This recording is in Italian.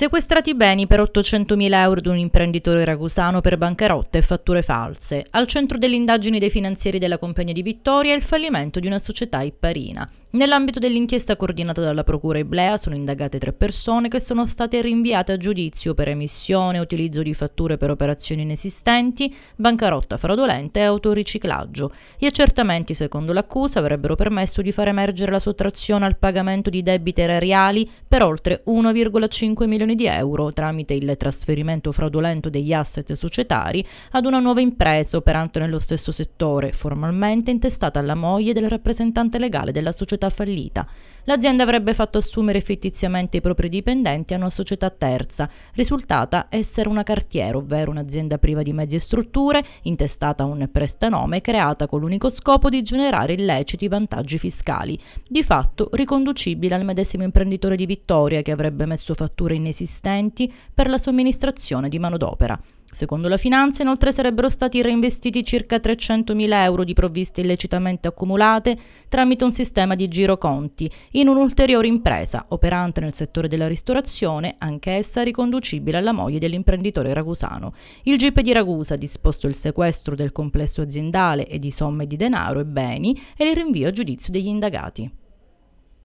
Sequestrati beni per 800.000 euro di un imprenditore ragusano per bancarotta e fatture false. Al centro delle indagini dei finanzieri della compagnia di Vittoria è il fallimento di una società ipparina. Nell'ambito dell'inchiesta coordinata dalla Procura Iblea sono indagate tre persone che sono state rinviate a giudizio per emissione, utilizzo di fatture per operazioni inesistenti, bancarotta fraudolenta e autoriciclaggio. Gli accertamenti, secondo l'accusa, avrebbero permesso di far emergere la sottrazione al pagamento di debiti erariali per oltre 1,5 milioni di euro tramite il trasferimento fraudolento degli asset societari ad una nuova impresa operante nello stesso settore, formalmente intestata alla moglie del rappresentante legale della società fallita. L'azienda avrebbe fatto assumere fittiziamente i propri dipendenti a una società terza, risultata essere una cartiera, ovvero un'azienda priva di mezzi e strutture, intestata a un prestanome creata con l'unico scopo di generare illeciti vantaggi fiscali, di fatto riconducibile al medesimo imprenditore di Vicenza contraddittoria che avrebbe messo fatture inesistenti per la somministrazione di manodopera. Secondo la finanza, inoltre, sarebbero stati reinvestiti circa 300.000 euro di provviste illecitamente accumulate tramite un sistema di giroconti in un'ulteriore impresa operante nel settore della ristorazione, anch'essa riconducibile alla moglie dell'imprenditore ragusano. Il GIP di Ragusa ha disposto il sequestro del complesso aziendale e di somme di denaro e beni e il rinvio a giudizio degli indagati.